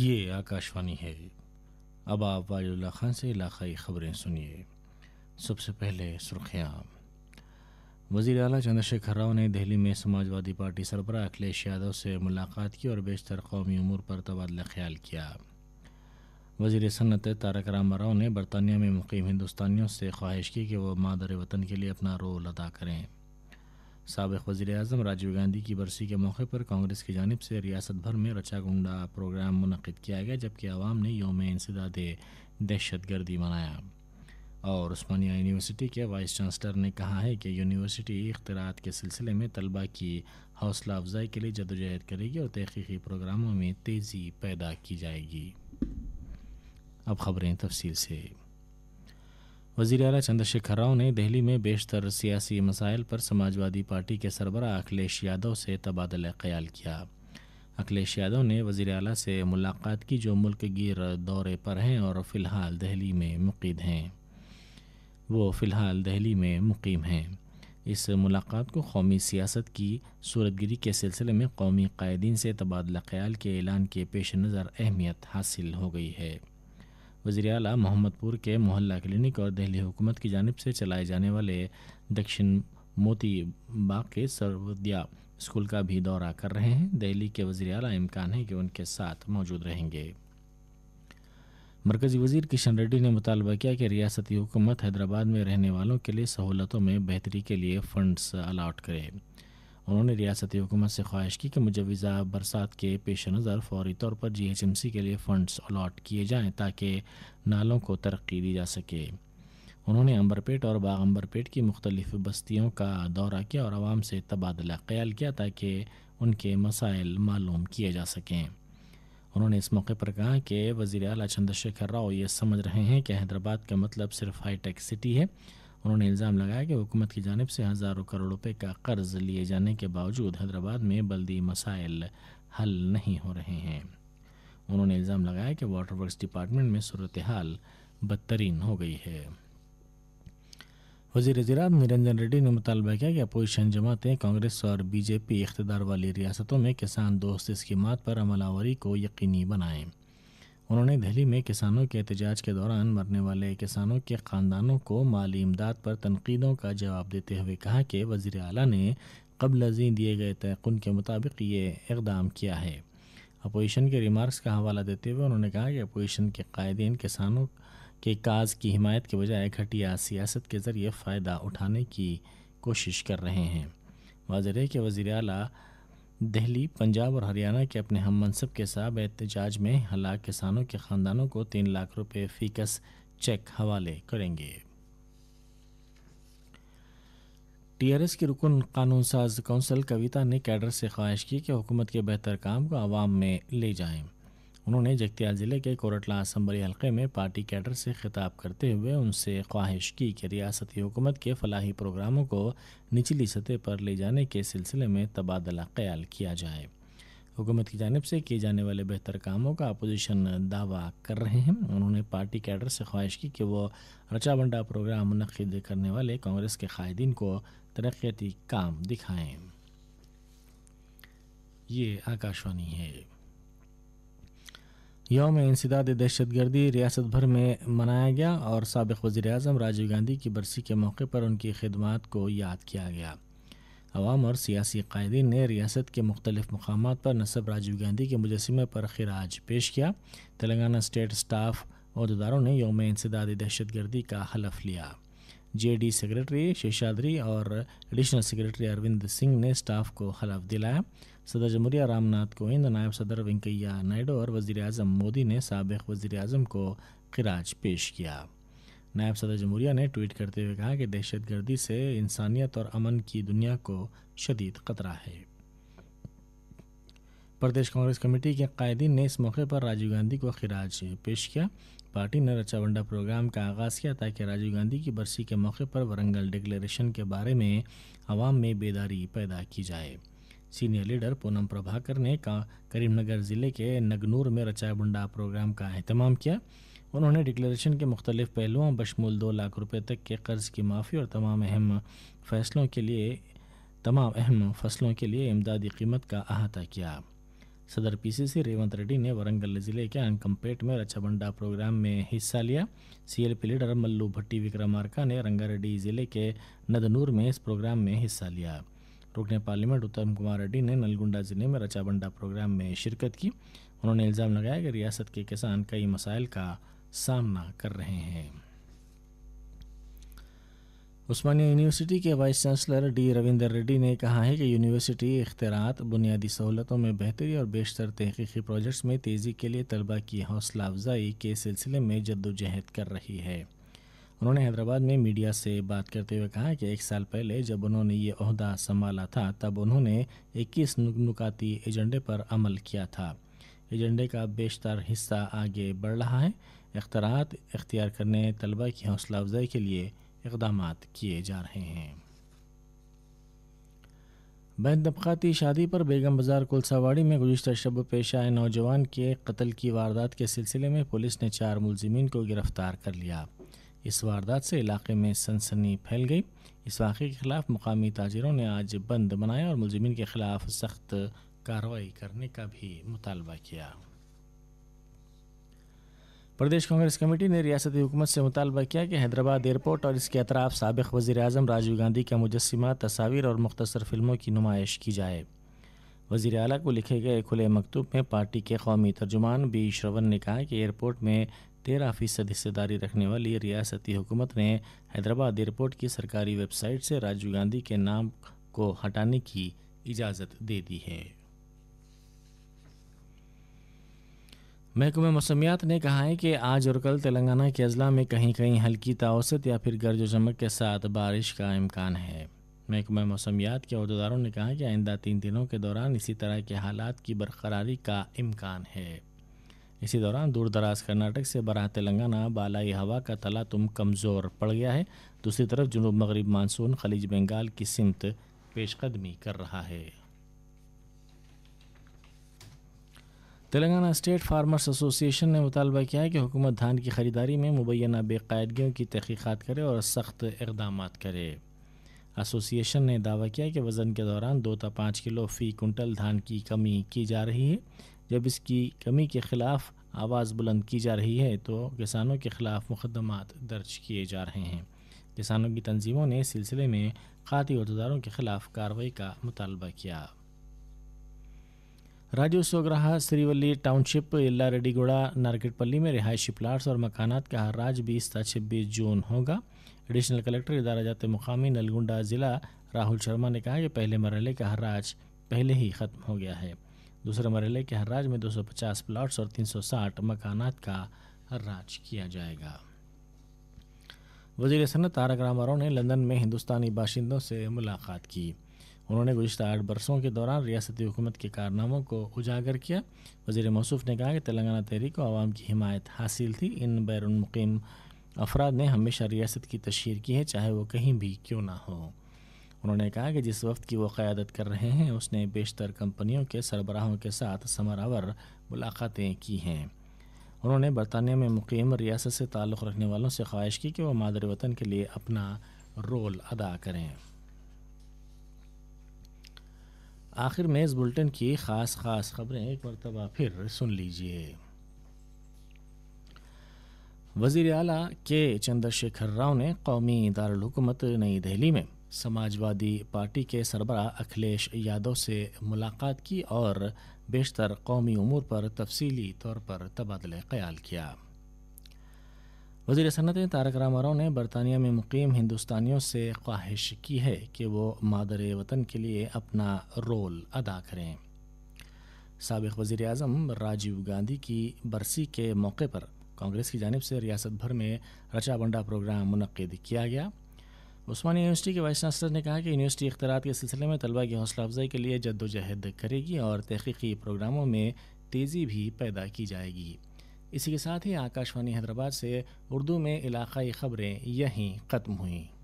ये आकाशवाणी है अब आप वाजुल्ला खान से इलाकई खबरें सुनिए सबसे पहले सुर्खियाँ वज़ी अली चंद्रशेखर राव ने दिल्ली में समाजवादी पार्टी सरबरा अखिलेश यादव से मुलाकात की और बेशतर कौमी अमूर पर तबादला ख्याल किया वजीर सनत तारक रामा राव ने बरतानिया में मुकीम हिंदुस्तानियों से ख्वाहिश की कि वह मादर वतन के लिए अपना रोल अदा करें सबक वज़ी अजम राजीव गांधी की बरसी के मौके पर कांग्रेस की जानब से रियासत भर में रचा गुंडा प्रोग्राम मनद किया गया जबकि आवाम ने योम इंसदाद दहशत गर्दी मनाया और स्मानिया यूनिवर्सिटी के वाइस चांसलर ने कहा है कि यूनिवर्सिटी अख्तरात के सिलसिले में तलबा की हौसला अफजाई के लिए जदोजहद करेगी और तहक़ी प्रोग्रामों में तेज़ी पैदा की जाएगी अब खबरें तफसील से वजीर अला चंद्रशेखर राव ने दिल्ली में बेशतर सियासी मसाइल पर समाजवादी पार्टी के सरबरा अखिलेश यादव से तबादला ख्याल किया अखिलेश यादव ने वजीर अला से मुलाकात की जो मुल्क गिर दौरे पर हैं और फ़िलहाल दिल्ली में मुकीद हैं वो फ़िलहाल दिल्ली में मुकीम हैं इस मुलाकात को कौमी सियासत की सूरतगिरी के सिलसिले में कौमी कायदीन से तबादला ख्याल के ऐलान के पेश नज़र अहमियत हासिल हो गई है वजर अला मोहम्मदपुर के मोहल्ला क्लिनिक और दिल्ली हुकूमत की जानब से चलाए जाने वाले दक्षिण मोती बाग के सर्वोदया स्कूल का भी दौरा कर रहे हैं दिल्ली के वज़ी अला इम्कान है कि उनके साथ मौजूद रहेंगे मरकज़ी वजीर किशन रेड्डी ने मुतालबा किया कि रियासती हुकूमत हैदराबाद में रहने वालों के लिए सहूलतों में बेहतरी के लिए फंड्स अलाट करे उन्होंने रियासती हुकूमत से ख्वाहिश की कि मुजवज़ा बरसात के पेश नज़र फौरी तौर पर जी एच एम सी के लिए फ़ंड्स अलाट किए जाएँ ताकि नालों को तरक्की दी जा सके उन्होंने अम्बरपेट और बाग अम्बरपेट की मुख्तलिफ बस्तियों का दौरा किया और आवाम से तबादला ख्याल किया ताकि उनके मसाइल मालूम किए जा सकें उन्होंने इस मौके पर कहा कि वज़ी अला चंद्रशेखर राव ये समझ रहे हैं कि हैदराबाद का मतलब सिर्फ हाई टेक सिटी है उन्होंने इल्ज़ाम लगाया कि हुकूमत की जानब से हज़ारों करोड़ रुपये का कर्ज़ लिए जाने के बावजूद हैदराबाद में बल्दी मसाइल हल नहीं हो रहे हैं उन्होंने इल्ज़ाम लगाया कि वाटर वर्कस डिपार्टमेंट में सूरत हाल बदतरीन हो गई है वजीर ज़रात निरंजन रेड्डी ने मुतालबा किया कि अपोजिशन जमातें कांग्रेस और बीजेपी इकतदार वाली रियासतों में किसान दोस्त मात पर अमलावरी को यकीनी बनाएं उन्होंने दिल्ली में किसानों के एहतजाज के दौरान मरने वाले किसानों के ख़ानदानों को माली इमदाद पर तनकीदों का जवाब देते हुए कहा कि वज़ी अली ने कबल अजी दिए गए तयकुन के मुताबिक ये इकदाम किया है अपोजिशन के रिमार्क्स का हवाला देते हुए उन्होंने कहा कि अपोजिशन के कायदेन किसानों के काज की हिमायत के बजाय घटिया सियासत के ज़रिए फ़ायदा उठाने की कोशिश कर रहे हैं वाजर है कि वज़ी अला दिल्ली पंजाब और हरियाणा के अपने हम मनसब के साहब एहतजाज में हलाक किसानों के खानदानों को तीन लाख रुपए फीकस चेक हवाले करेंगे टीआरएस की रुकन कानून साज कौंसल कविता ने कैडर से ख्वाहिश की कि हुकूमत के बेहतर काम को आवाम में ले जाएं उन्होंने जगतियाल ज़िले के कोरटला असम्बली हलके में पार्टी कैडर से खिताब करते हुए उनसे ख्वाहिश की कि रियासती हुकूमत के फलाही प्रोग्रामों को निचली सतह पर ले जाने के सिलसिले में तबादला ख्याल किया जाए हुकूमत की जानब से किए जाने वाले बेहतर कामों का अपोजिशन दावा कर रहे हैं उन्होंने पार्टी कैडर से ख्वाहिश की कि वो रचा बंडा प्रोग्राम मनद करने वाले कांग्रेस के कायदीन को तरक्याती काम दिखाएँ ये आकाशवाणी है योम इंसदाद गर्दी रियासत भर में मनाया गया और सबक वज़ी अजम राजीव गांधी की बरसी के मौके पर उनकी खदमात को याद किया गया अवाम और सियासी क़ायदी ने रियासत के मुख्तफ मकाम पर नसब राजीव गांधी के मुजस्मे पर खराज पेश किया तेलंगाना स्टेट स्टाफ अहदेदारों ने योम इंसदाद गर्दी का हलफ लिया जेडी सेक्रेटरी शेषाद्री और एडिशनल सेक्रेटरी अरविंद सिंह ने स्टाफ को हलफ दिलाया सदर जमहूरिया रामनाथ कोविंद नायब सदर वेंकैया नायडू और वजीर अजम मोदी ने सबक वजीर अजम को खराज पेश किया नायब सदर जमहूरिया ने ट्वीट करते हुए कहा कि दहशत गर्दी से इंसानियत और अमन की दुनिया को शदीद खतरा है प्रदेश कांग्रेस कमेटी के कायदीन ने इस मौके पर राजीव गांधी को खराज पेश किया पार्टी ने रचा बंडा प्रोग्राम का आगाज़ किया ताकि राजीव गांधी की बरसी के मौके पर वरंगल डिक्लेरेशन के बारे में आवाम में बेदारी पैदा की जाए सीनियर लीडर पूनम प्रभाकर ने का करीमनगर ज़िले के नगनूर में रचा बंडा प्रोग्राम का अहतमाम किया उन्होंने डिक्लेरेशन के मुख्तलिफ पहलुओं बशमूल दो लाख रुपये तक के कर्ज़ की माफ़ी और तमाम अहम फैसलों के लिए तमाम अहम फसलों के लिए इमदादी कीमत का अहाता किया सदर पीसीसी रेवंत रेड्डी ने वरंगल जिले के अंकमपेट में बंडा प्रोग्राम में हिस्सा लिया सीएलपी लीडर मल्लू भट्टी विक्रमार्का ने रंगारेड्डी जिले के नदनूर में इस प्रोग्राम में हिस्सा लिया रुकने पार्लियामेंट उत्तम कुमार रेड्डी ने नलगुंडा जिले में बंडा प्रोग्राम में शिरकत की उन्होंने इल्ज़ाम लगाया कि रियासत के किसान कई मसाइल का सामना कर रहे हैं उस्मानिया यूनिवर्सिटी के vice chancellor D Ravinder Reddy ने कहा है कि यूनिवर्सिटी इख्तरात बुनियादी सहूलतों में बेहतरी और बेशतर तहकीकी प्रोजेक्ट्स में तेज़ी के लिए तलबा की हौसला अफजाई के सिलसिले में जद्दोजहद कर रही है उन्होंने हैदराबाद में मीडिया से बात करते हुए कहा कि एक साल पहले जब उन्होंने ये अहदा संभाला था तब उन्होंने 21 नुकाती एजेंडे पर अमल किया था एजेंडे का बेशतर हिस्सा आगे बढ़ रहा है अख्तरात इख्तियार करने तलबा की हौसला अफजाई के लिए इकदाम किए जा रहे हैं बैन तबकाती शादी पर बेगम बाजार कुलसावाड़ी में गुजशत शब पेश आए नौजवान के कत्ल की वारदात के सिलसिले में पुलिस ने चार मुलजमीन को गिरफ्तार कर लिया इस वारदात से इलाके में सनसनी फैल गई इस वाक़े के ख़िलाफ़ मुकामी ताजरों ने आज बंद बनाया और मुलजमिन के ख़िलाफ़ सख्त कार्रवाई करने का भी मुतालबा किया प्रदेश कांग्रेस कमेटी ने रियासती हुकूमत से मुतालबा किया कि हैदराबाद एयरपोर्ट और इसके अतराफ सबक वजी अजम राजीव गांधी का मुजस्मा तस्वीर और मुख्तर फिल्मों की नुमाइश की जाए वज़ी अल को लिखे गए खुले मकतूब में पार्टी के कौमी तर्जुमान बी श्रवन ने कहा कि एयरपोर्ट में तेरह फ़ीसद हिस्सेदारी रखने वाली रियासती हुकूमत ने हैदराबाद एयरपोर्ट की सरकारी वेबसाइट से राजीव गांधी के नाम को हटाने की इजाज़त दे दी है महकमे मौसमियात ने कहा है कि आज और कल तेलंगाना के अजला में कहीं कहीं हल्की तावसत या फिर गर्ज चमक के साथ बारिश का इम्कान है महकमा मौसमियात के अहदेदारों ने कहा कि आइंदा तीन दिनों के दौरान इसी तरह के हालात की बरकरारी का इम्कान है इसी दौरान दूर दराज कर्नाटक से बरह तेलंगाना बालाई हवा का तला तुम कमज़ोर पड़ गया है दूसरी तरफ जनूब मगरब मानसून खलीज बंगाल की सिमत पेशकदमी कर रहा है तेलंगाना स्टेट फार्मर्स एसोसिएशन ने मुतालबा किया है कि हुकूमत धान की ख़रीदारी में मुबैना बेकायदगियों की तहकीक़ात करे और सख्त इकदाम करे एसोसिएशन ने दावा किया कि वज़न के दौरान दो ता पाँच किलो फ़ी कुंटल धान की कमी की जा रही है जब इसकी कमी के ख़िलाफ़ आवाज़ बुलंद की जा रही है तो किसानों के ख़िलाफ़ मुकदमात दर्ज किए जा रहे हैं किसानों की तंजीमों ने इस सिलसिले में खाती अहदेदारों के ख़िलाफ़ कार्रवाई का मुतालबा किया सोग्राह श्रीवली टाउनशिप रेडीगोड़ा नारकेटपल्ली में रिहायशी प्लाट्स और मकानात का राज बीस था छब्बीस जून होगा एडिशनल कलेक्टर इदारा जाते मुकामी नलगुंडा ज़िला राहुल शर्मा ने कहा कि पहले मरहले का हर राज पहले ही ख़त्म हो गया है दूसरे मरहले के हर राज में 250 प्लाट्स और 360 मकानात का हर राज किया जाएगा वजीर सनत तारक राम ने लंदन में हिंदुस्तानी बाशिंदों से मुलाकात की उन्होंने गुजत आठ बरसों के दौरान रियासती हुकूमत के कारनामों को उजागर किया वजीर मौसू ने कहा कि तेलंगाना तहरीक को आवाम की हिमायत हासिल थी इन मुकीम अफराद ने हमेशा रियासत की तशहर की है चाहे वो कहीं भी क्यों ना हो उन्होंने कहा कि जिस वक्त की वो क़्यादत कर रहे हैं उसने बेशतर कंपनियों के सरबराहों के साथ समरावर मुलाकातें की हैं उन्होंने बरतानिया में मुकीम रियासत से ताल्लुक़ रखने वालों से ख्वाहिश की कि वह मादर वतन के लिए अपना रोल अदा करें आखिर में इस बुलेटिन की ख़ास ख़ास खबरें एक मरतबा फिर सुन लीजिए वजीर अला के चंद्रशेखर राव ने कौमी दारकूमत नई दिल्ली में समाजवादी पार्टी के सरबरा अखिलेश यादव से मुलाकात की और बेशतर कौमी उमूर पर तफसीली तौर पर तबादला ख्याल किया वजीर सनत तारक राम राव ने बरतानिया में मुकीम हिंदुस्तानियों से ख्वाहिश की है कि वो मादर वतन के लिए अपना रोल अदा करें सबक वज़ी अजम राजीव गांधी की बरसी के मौके पर कांग्रेस की जानब से रियासत भर में रचा बंडा प्रोग्राम मनद किया गया उस्मानी यूनिवर्सिटी के वाइस चांसलर ने कहा कि यूनिवर्सिटी अख्तरात के सिलसिले में तलबा की हौसला अफजाई के लिए जद्दोजहद करेगी और तहकीकी प्रोग्रामों में तेज़ी भी पैदा की जाएगी इसी के साथ ही आकाशवाणी हैदराबाद से उर्दू में इलाकई ख़बरें यहीं ख़त्म हुईं